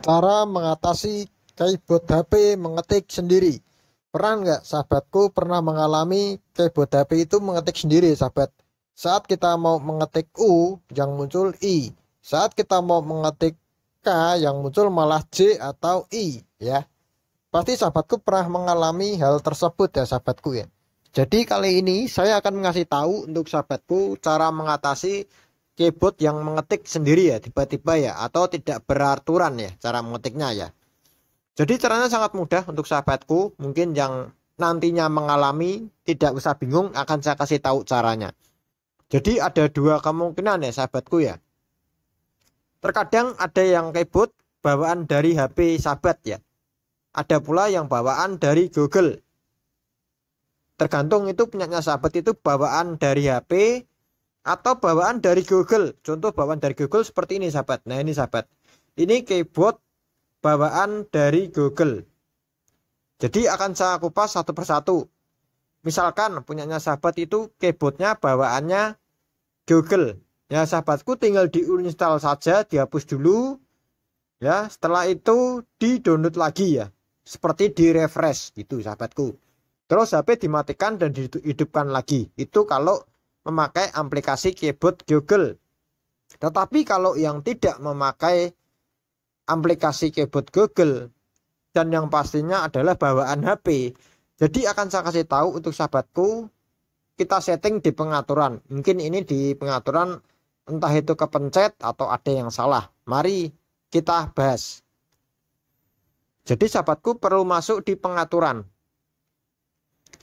Cara mengatasi keyboard HP mengetik sendiri. Pernah nggak sahabatku pernah mengalami keyboard HP itu mengetik sendiri sahabat. Saat kita mau mengetik U yang muncul I. Saat kita mau mengetik K yang muncul malah J atau I ya. Pasti sahabatku pernah mengalami hal tersebut ya sahabatku ya. Jadi kali ini saya akan mengasih tahu untuk sahabatku cara mengatasi keyboard yang mengetik sendiri ya tiba-tiba ya atau tidak beraturan ya cara mengetiknya ya jadi caranya sangat mudah untuk sahabatku mungkin yang nantinya mengalami tidak usah bingung akan saya kasih tahu caranya jadi ada dua kemungkinan ya sahabatku ya terkadang ada yang keyboard bawaan dari HP sahabat ya ada pula yang bawaan dari Google tergantung itu punyanya sahabat itu bawaan dari HP atau bawaan dari Google. Contoh bawaan dari Google seperti ini sahabat. Nah, ini sahabat. Ini keyboard bawaan dari Google. Jadi akan saya kupas satu persatu. Misalkan punyanya sahabat itu keyboardnya bawaannya Google. Ya sahabatku tinggal diinstal saja, dihapus dulu. Ya, setelah itu di-download lagi ya. Seperti di-refresh gitu sahabatku. Terus HP dimatikan dan dihidupkan lagi. Itu kalau memakai aplikasi keyboard Google. Tetapi kalau yang tidak memakai aplikasi keyboard Google dan yang pastinya adalah bawaan HP. Jadi akan saya kasih tahu untuk sahabatku kita setting di pengaturan. Mungkin ini di pengaturan entah itu kepencet atau ada yang salah. Mari kita bahas. Jadi sahabatku perlu masuk di pengaturan.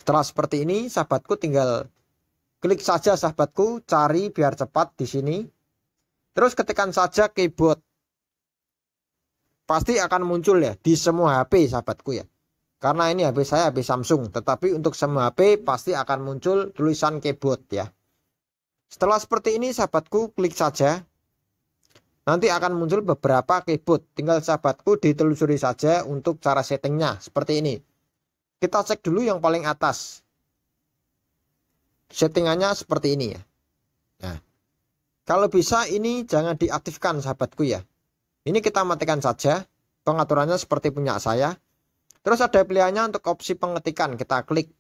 Setelah seperti ini sahabatku tinggal Klik saja sahabatku, cari biar cepat di sini. Terus ketikkan saja keyboard. Pasti akan muncul ya di semua HP sahabatku ya. Karena ini HP saya HP Samsung, tetapi untuk semua HP pasti akan muncul tulisan keyboard ya. Setelah seperti ini sahabatku klik saja. Nanti akan muncul beberapa keyboard. Tinggal sahabatku ditelusuri saja untuk cara settingnya seperti ini. Kita cek dulu yang paling atas settingannya seperti ini ya nah kalau bisa ini jangan diaktifkan sahabatku ya ini kita matikan saja pengaturannya seperti punya saya terus ada pilihannya untuk opsi pengetikan kita klik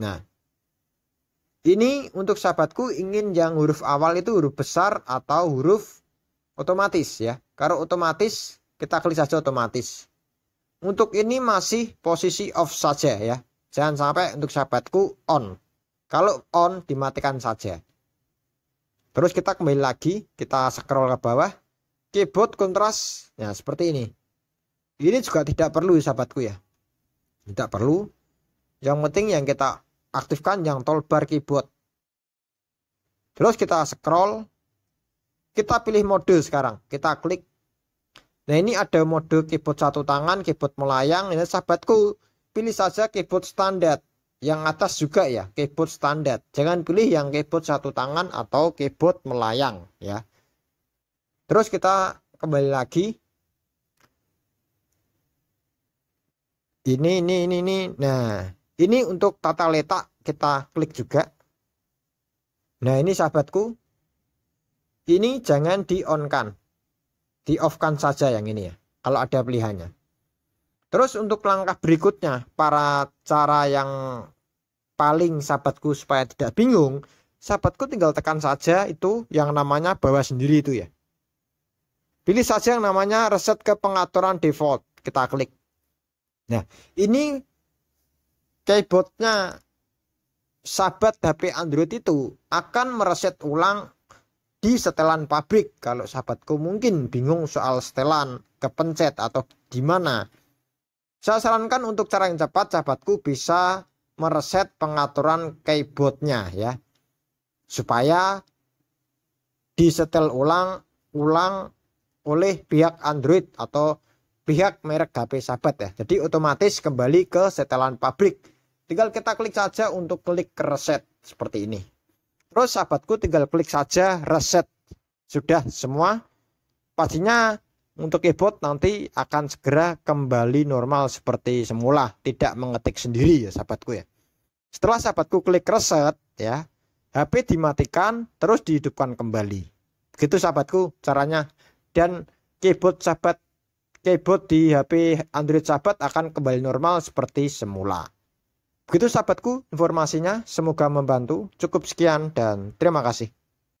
nah ini untuk sahabatku ingin yang huruf awal itu huruf besar atau huruf otomatis ya kalau otomatis kita klik saja otomatis untuk ini masih posisi off saja ya. Jangan sampai untuk sahabatku on. Kalau on dimatikan saja. Terus kita kembali lagi, kita scroll ke bawah. Keyboard kontras, ya seperti ini. Ini juga tidak perlu sahabatku ya. Tidak perlu. Yang penting yang kita aktifkan yang toolbar keyboard. Terus kita scroll. Kita pilih mode sekarang. Kita klik. Nah ini ada mode keyboard satu tangan, keyboard melayang. Ini sahabatku pilih saja keyboard standar yang atas juga ya keyboard standar jangan pilih yang keyboard satu tangan atau keyboard melayang ya terus kita kembali lagi ini ini ini ini nah ini untuk tata letak kita klik juga nah ini sahabatku ini jangan di on kan di off kan saja yang ini ya kalau ada pilihannya Terus untuk langkah berikutnya, para cara yang paling sahabatku supaya tidak bingung, sahabatku tinggal tekan saja itu yang namanya bawa sendiri itu ya. Pilih saja yang namanya reset ke pengaturan default, kita klik. Nah, ini keyboardnya sahabat HP Android itu akan mereset ulang di setelan pabrik kalau sahabatku mungkin bingung soal setelan kepencet atau di mana saya sarankan untuk cara yang cepat sahabatku bisa mereset pengaturan keyboardnya ya supaya disetel ulang ulang oleh pihak Android atau pihak merek HP sahabat ya jadi otomatis kembali ke setelan pabrik tinggal kita klik saja untuk klik reset seperti ini terus sahabatku tinggal klik saja reset sudah semua pastinya untuk keyboard nanti akan segera kembali normal seperti semula tidak mengetik sendiri ya sahabatku ya setelah sahabatku klik reset ya HP dimatikan terus dihidupkan kembali begitu sahabatku caranya dan keyboard sahabat keyboard di HP Android sahabat akan kembali normal seperti semula begitu sahabatku informasinya semoga membantu cukup sekian dan terima kasih